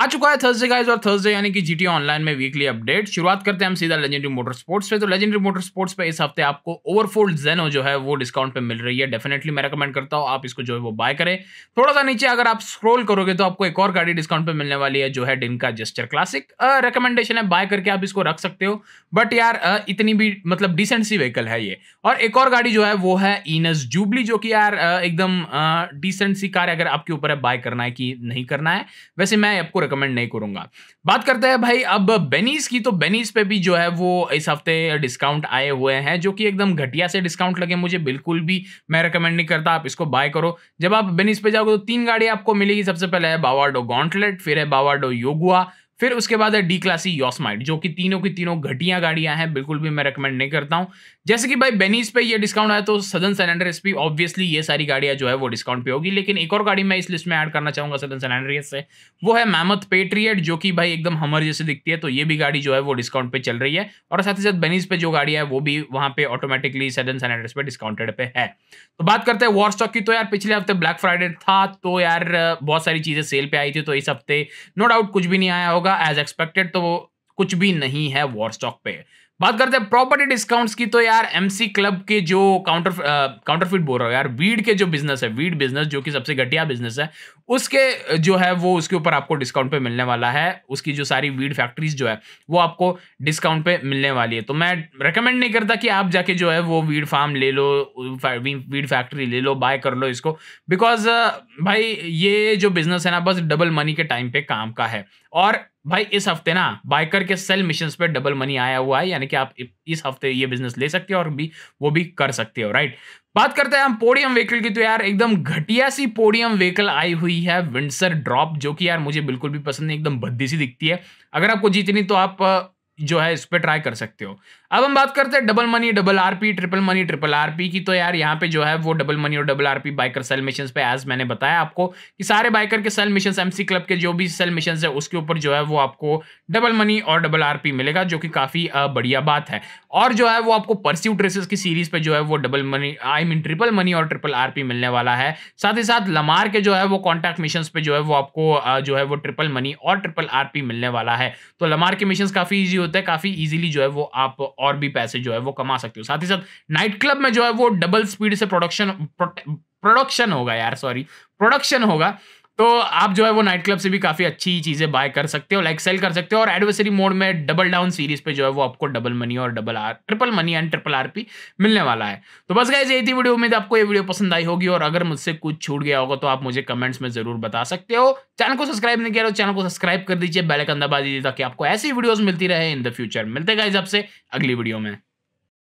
आ चुका है Thursday guys और थर्सडे यानी कि जीटी ऑनलाइन में वीकली अपडेट शुरुआत करते हैं हम सीधा लेजेंडरी मोटर स्पोर्ट्स पे तो लेजेंडरी मोटर स्पोर्ट्स पे इस हफ्ते आपको ओवरफोल्ड जेनो जो है वो डिस्काउंट पे मिल रही है डेफिनेटली मैं रेकमेंड करता हूं आप इसको जो है वो बाय करें थोड़ा सा नीचे अगर आप स्क्रोल करोगे तो आपको एक और गाड़ी डिस्काउंट पर मिलने वाली है जो है डिनका जेस्टर क्लासिक रिकमेंडेशन है बाय करके आप इसको रख सकते हो बट यार आ, इतनी भी मतलब डिसेंट सी व्हीकल है ये और एक और गाड़ी जो है वो है इनस जूबली जो कि यार एकदम डिसेंट सी कार अगर आपके ऊपर है बाय करना है कि नहीं करना है वैसे मैं आपको रिकमेंड नहीं करूंगा बात करते हैं भाई अब बेनीस की तो बेनीस पे भी जो है वो इस हफ्ते डिस्काउंट आए हुए हैं जो कि एकदम घटिया से डिस्काउंट लगे मुझे बिल्कुल भी मैं रिकमेंड नहीं करता आप इसको बाय करो जब आप बेनीस पे जाओगे तो तीन गाड़ी आपको मिलेगी सबसे पहले है बावाडो गॉन्टलेट फिर है बावाडो योगुआ फिर उसके बाद है डी क्लासी योसमाइट जो कि तीनों की तीनों घटिया गाड़ियां हैं बिल्कुल भी मैं रेकमेंड नहीं करता हूं जैसे कि भाई बेनीस पे ये डिस्काउंट आया तो सदन सिलेंडर एस ऑब्वियसली ये सारी गाड़ियां जो है वो डिस्काउंट पे होगी लेकिन एक और गाड़ी मैं इस लिस्ट में ऐड करना चाहूंगा सदन सैलेंडर से वो है मैमथ पेट्रियट जो कि भाई एकदम हमर जैसे दिखती है तो ये भी गाड़ी जो है वो डिस्काउंट पे चल रही है और साथ ही साथ बेनीस पे जो गाड़ी है वो भी वहां पे ऑटोमेटिकली सदन सैलेंडर पे डिस्काउंटेड पे है तो बात करते हैं वॉर स्टॉक की तो यार पिछले हफ्ते ब्लैक फ्राइडे था तो यार बहुत सारी चीजें सेल पे आई थी तो इस हफ्ते नो डाउट कुछ भी नहीं आया होगा होगा एज एक्सपेक्टेड तो वो कुछ भी नहीं है वॉर स्टॉक पे बात करते हैं प्रॉपर्टी डिस्काउंट्स की तो यार एमसी क्लब के जो काउंटर काउंटरफिट uh, बोल रहा हूँ यार वीड के जो बिजनेस है वीड बिजनेस जो कि सबसे घटिया बिजनेस है उसके uh, जो है वो उसके ऊपर आपको डिस्काउंट पे मिलने वाला है उसकी जो सारी वीड फैक्ट्रीज जो है वो आपको डिस्काउंट पे मिलने वाली है तो मैं रिकमेंड नहीं करता कि आप जाके जो है वो वीड फार्म ले लो वीड फैक्ट्री ले लो बाय कर लो इसको बिकॉज uh, भाई ये जो बिजनेस है ना बस डबल मनी के टाइम पे काम का है और भाई इस हफ्ते ना बाइकर के सेल मिशन पे डबल मनी आया हुआ है यानी कि आप इस हफ्ते ये बिजनेस ले सकते हो और भी वो भी कर सकते हो राइट बात करते हैं हम पोडियम व्हीकल की तो यार एकदम घटिया सी पोडियम व्हीकल आई हुई है विंडसर ड्रॉप जो कि यार मुझे बिल्कुल भी पसंद नहीं एकदम भद्दी सी दिखती है अगर आपको जीतनी तो आप जो है इस पर ट्राई कर सकते हो अब हम बात करते हैं double money double RP triple money triple RP की तो यार यहाँ पे जो है वो डबल मनी और double RP biker sell mission पे एज मैंने बताया आपको कि सारे बाइकर के सेल मिशन एमसी क्लब के जो भी सेल मिशन है उसके ऊपर जो है वो आपको डबल मनी और डबल आरपी मिलेगा जो कि काफ़ी बढ़िया बात है और जो है वो आपको परस्यू ड्रेसेस की सीरीज पे जो है वो double money I mean triple money और ट्रिपल आरपी मिलने वाला है साथ ही साथ लमार के जो है वो कॉन्टैक्ट मिशन पे जो है वो आपको जो है वो ट्रिपल मनी और ट्रिपल आरपी मिलने वाला है तो लमार के मिशन काफ़ी ईजी होता है काफ़ी इजीली जो है वो आप और भी पैसे जो है वो कमा सकते हो साथ ही साथ नाइट क्लब में जो है वो डबल स्पीड से प्रोडक्शन प्रोडक्शन होगा यार सॉरी प्रोडक्शन होगा तो आप जो है वो नाइट क्लब से भी काफ़ी अच्छी चीज़ें बाय कर सकते हो लाइक सेल कर सकते हो और एडवर्सरी मोड में डबल डाउन सीरीज पे जो है वो आपको डबल मनी और double R triple money and triple R P मिलने वाला है तो बस गाइज यही थी वीडियो उम्मीद आपको ये वीडियो पसंद आई होगी और अगर मुझसे कुछ छूट गया होगा तो आप मुझे कमेंट्स में जरूर बता सकते हो चैनल को सब्सक्राइब नहीं किया तो चैनल को सब्सक्राइब कर दीजिए बैलक दबा दीजिए ताकि आपको ऐसी वीडियोज मिलती रहे इन द फ्यूचर मिलते गाइज आपसे अगली वीडियो में